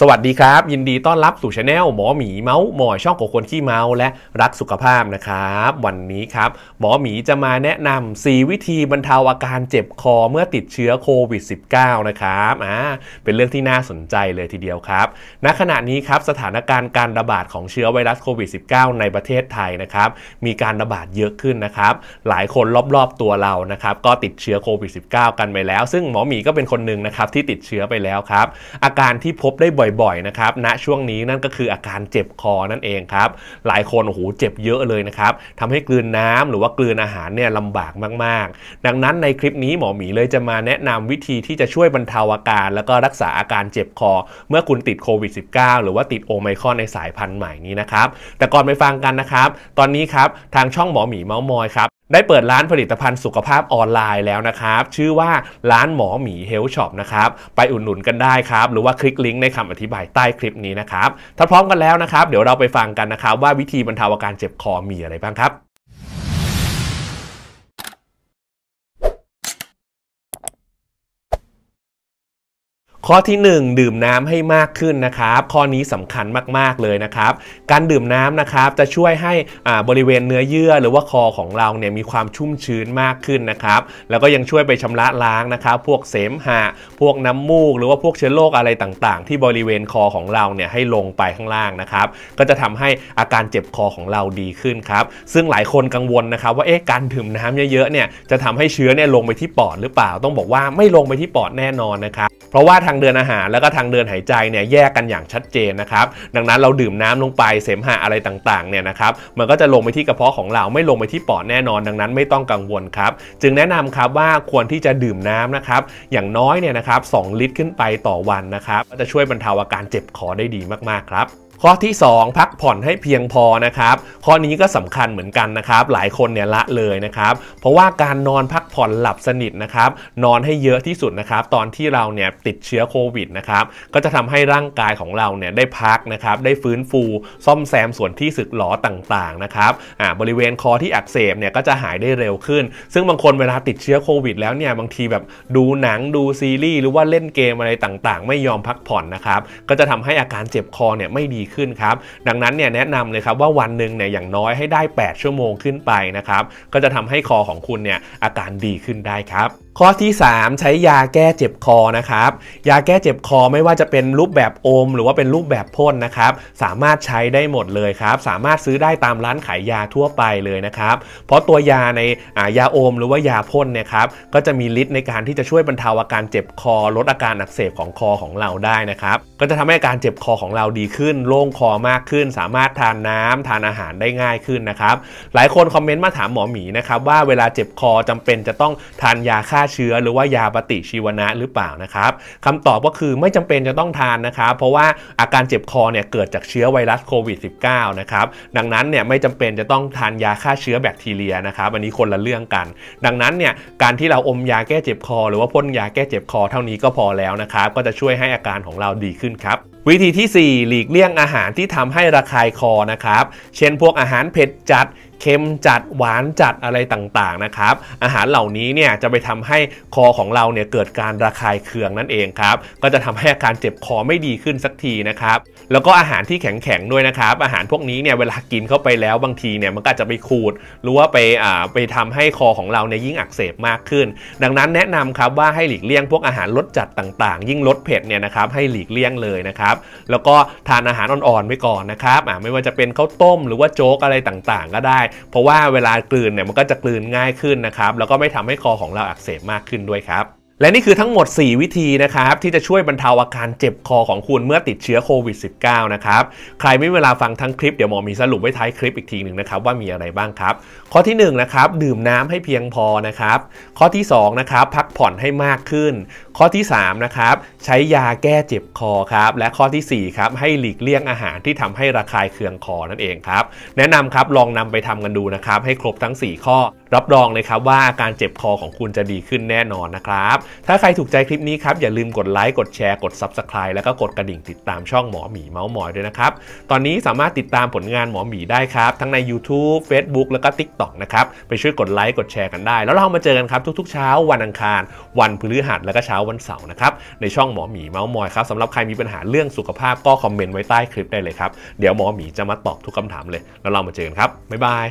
สวัสดีครับ ยินดีต้อนรับสู่ช anel หมอหมีเมาส์หมอยช่องของคนขี้เมาและรักสุขภาพนะครับ วันนี้ครับหมอหมีจะมาแนะนำ 4 วิธีบรรเทาอาการเจ็บคอเมื่อติดเชื้อโควิด -19 นะครับอ่าเป็นเรื่องที่น่าสนใจเลยทีเดียวครับณขณะนี้ครับ สถานการณ์การระบาดของเชื้อไวรัสโควิด -19 ในประเทศไทยนะครับ มีการระบาดเยอะขึ้นนะครับหลายคนรอบๆตัวเรานะครับก็ติดเชื้อโควิด -19 กันไปแล้ว ซึ่งหมอหมีก็เป็นคนหนึ่งนะครับที่ติดเชื้อไปแล้วครับอาการที่พบได้บ่อยบ่อยๆ นะครับ ณ ช่วงนี้นั่นก็คืออาการเจ็บคอนั่นเองครับ หลายคนโอ้โห เจ็บเยอะเลยนะครับ ทำให้กลืนน้ำหรือว่ากลืนอาหารเนี่ยลำบากมากๆ ดังนั้นในคลิปนี้หมอหมีเลยจะมาแนะนำวิธีที่จะช่วยบรรเทาอาการ แล้วก็รักษาอาการเจ็บคอ เมื่อคุณติดโควิด -19 หรือว่าติดโอไมครอนในสายพันธุ์ใหม่นี้นะครับ แต่ก่อนไปฟังกันนะครับ ตอนนี้ครับทางช่องหมอหมีเมาส์มอยครับได้เปิดร้านผลิตภัณฑ์สุขภาพออนไลน์แล้วนะครับ ชื่อว่า ร้านหมอหมีเฮลช็อปนะครับ ไปอุดหนุนกันได้ครับ หรือว่าคลิกลิงก์ในคำอธิบายใต้คลิปนี้นะครับ ถ้าพร้อมกันแล้วนะครับ เดี๋ยวเราไปฟังกันนะครับ ว่าวิธีบรรเทาอาการเจ็บคอมีอะไรบ้างครับข้อที่ 1 ดื่มน้ำให้มากขึ้นนะครับข้อนี้สำคัญมาก ๆ เลยนะครับ การดื่มน้ำนะครับจะช่วยให้บริเวณเนื้อเยื่อ หรือว่าคอของเราเนี่ยมีความชุ่มชื้นมากขึ้นนะครับแล้วก็ยังช่วยไปชำระล้างนะครับ พวกเสมหะพวกน้ำมูก หรือว่าพวกเชื้อโรคอะไรต่างๆ ที่บริเวณคอของเราเนี่ยให้ลงไปข้างล่างนะครับ ก็จะทำให้อาการเจ็บคอของเราดีขึ้นครับซึ่งหลายคนกังวลนะครับ ว่าเอ๊ะการดื่มน้ำเยอะๆเนี่ยจะทำให้เชื้อเนี่ยลงไปที่ปอดหรือเปล่า ต้องบอกว่าไม่ลงไปที่ปอดแน่นอนนะครับเพราะว่าทางางเดินอาหาร แล้วก็ทางเดินหายใจเนี่ยแยกกันอย่างชัดเจนนะครับ ดังนั้นเราดื่มน้ำลงไปเสมหะอะไรต่างๆเนี่ยนะครับมันก็จะลงไปที่กระเพาะของเราไม่ลงไปที่ปอดแน่นอนดังนั้นไม่ต้องกังวลครับจึงแนะนำครับว่าควรที่จะดื่มน้ำนะครับอย่างน้อยเนี่ยนะครับสลิตรขึ้นไปต่อวันนะครับจะช่วยบรรเทาอาการเจ็บคอได้ดีมากๆครับข้อที่ 2 พักผ่อนให้เพียงพอนะครับข้อนี้ก็สำคัญเหมือนกันนะครับหลายคนเนี่ยละเลยนะครับเพราะว่าการนอนพักผ่อนหลับสนิทนะครับนอนให้เยอะที่สุดนะครับตอนที่เราเนี่ยติดเชื้อโควิดนะครับก็จะทำให้ร่างกายของเราเนี่ยได้พักนะครับได้ฟื้นฟูซ่อมแซมส่วนที่สึกหรอต่างๆนะครับอ่าบริเวณคอที่อักเสบเนี่ยก็จะหายได้เร็วขึ้น ซึ่งบางคนเวลาติดเชื้อโควิดแล้วเนี่ยบางทีแบบดูหนังดูซีรีส์หรือว่าเล่นเกมอะไรต่างๆ ไม่ยอมพักผ่อนนะครับก็จะทำให้อาการเจ็บคอเนี่ยไม่ดีขึ้นครับ ดังนั้นเนี่ยแนะนำเลยครับว่าวันหนึ่งเนี่ยอย่างน้อยให้ได้ 8 ชั่วโมงขึ้นไปนะครับ ก็จะทำให้คอของคุณเนี่ยอาการดีขึ้นได้ครับข้อที่ 3 ใช้ยาแก้เจ็บคอนะครับยาแก้เจ็บคอไม่ว่าจะเป็นรูปแบบโอมหรือว่าเป็นรูปแบบพ่นนะครับสามารถใช้ได้หมดเลยครับสามารถซื้อได้ตามร้านขายยาทั่วไปเลยนะครับ เพราะตัวยาในายาโอมหรือว่ายาพ่นเนี่ยครับก็จะมีฤทธิ์ในการที่จะช่วยบรรเทาอาการเจ็บคอ ลดอาการอักเสบของคอของเราได้นะครับ ก็จะทำให้อาการเจ็บคอของเราดีขึ้น โล่งคอมากขึ้น สามารถทานน้ำทานอาหารได้ง่ายขึ้นนะครับหลายคนคอมเมนต์มาถามหมอหมีนะครับว่าเวลาเจ็บคอจำเป็นจะต้องทานยาฆ่าาเชื้อหรือว่ายาปฏิชีวนะหรือเปล่านะครับคำตอบก็คือไม่จำเป็นจะต้องทานนะครับเพราะว่าอาการเจ็บคอเนี่ยเกิดจากเชื้อไวรัสโควิด -19 นะครับดังนั้นเนี่ยไม่จำเป็นจะต้องทานยาฆ่าเชื้อแบคทีเรียนะครับ อันนี้คนละเรื่องกัน ดังนั้นเนี่ยการที่เราอมยาแก้เจ็บคอ หรือว่าพ่นยาแก้เจ็บคอเท่านี้ก็พอแล้วนะครับก็จะช่วยให้อาการของเราดีขึ้นครับวิธีที่ 4 หลีกเลี่ยงอาหารที่ทำให้ระคายคอนะครับ เช่นพวกอาหารเผ็ดจัดเค็มจัดหวานจัดอะไรต่างๆนะครับ อาหารเหล่านี้เนี่ยจะไปทำให้คอของเราเนี่ยเกิดการระคายเคืองนั่นเองครับก็จะทำให้อาการเจ็บคอไม่ดีขึ้นสักทีนะครับ แล้วก็อาหารที่แข็งๆ ด้วยนะครับ อาหารพวกนี้เนี่ยเวลากินเข้าไปแล้วบางทีเนี่ยมันก็จะไปขูด หรือว่าไปอ่าไปทำให้คอของเราเนี่ยยิ่งอักเสบมากขึ้น ดังนั้นแนะนำครับว่าให้หลีกเลี่ยงพวกอาหารรสจัดต่าง ๆ ยิ่งรสเผ็ดเนี่ยนะครับให้หลีกเลี่ยงเลยนะครับับแล้วก็ทานอาหารอ่อนๆไว้ก่อนนะครับ ไม่ว่าจะเป็นข้าวต้มหรือว่าโจ๊กอะไรต่างๆ ก็ได้ เพราะว่าเวลากลืนเนี่ยมันก็จะกลืนง่ายขึ้นนะครับ แล้วก็ไม่ทำให้คอของเราอักเสบมากขึ้นด้วยครับและนี่คือทั้งหมด 4 วิธีนะครับที่จะช่วยบรรเทาอาการเจ็บคอของคุณเมื่อติดเชื้อโควิด -19 นะครับ ใครไม่มีเวลาฟังทั้งคลิป เดี๋ยวหมอมีสรุปไว้ท้ายคลิปอีกทีหนึ่งนะครับ ว่ามีอะไรบ้างครับ ข้อที่1นนะครับดื่มน้ำให้เพียงพอนะครับ ข้อที่2นะครับพักผ่อนให้มากขึ้น ข้อที่3นะครับใช้ยาแก้เจ็บคอครับและข้อที่4ครับให้หลีกเลี่ยงอาหารที่ทำให้ระคายเคืองคอนั่นเองครับ แนะนำครับลองนำไปทำกันดูนะครับ ให้ครบทั้ง 4 ข้อ รับรองเลยครับว่าอาการเจ็บคอของคุณจะดีขึ้นแน่นอนนะครับถ้าใครถูกใจคลิปนี้ครับอย่าลืมกด ไลค์กดแชร์กด Subscribe แล้วก็กดกระดิ่งติดตามช่องหมอหมีเมาส์มอยด้วยนะครับตอนนี้สามารถติดตามผลงานหมอหมีได้ครับทั้งใน YouTube Facebook แล้วก็ TikTok นะครับไปช่วยกดไลค์กดแชร์กันได้ แล้วเรามาเจอกันครับ ทุกๆเช้าวันอังคารวันพฤหัสแล้วก็เช้าวันเสาร์นะครับในช่องหมอหมีเมาส์มอยครับสำหรับใครมีปัญหาเรื่องสุขภาพก็คอมเมนต์ไว้ใต้คลิปได้เลยครับเดี๋ยวหมอหมีจะมาตอบทุกคำถามเลย แล้วเรามาเจอกันครับบ๊ายบาย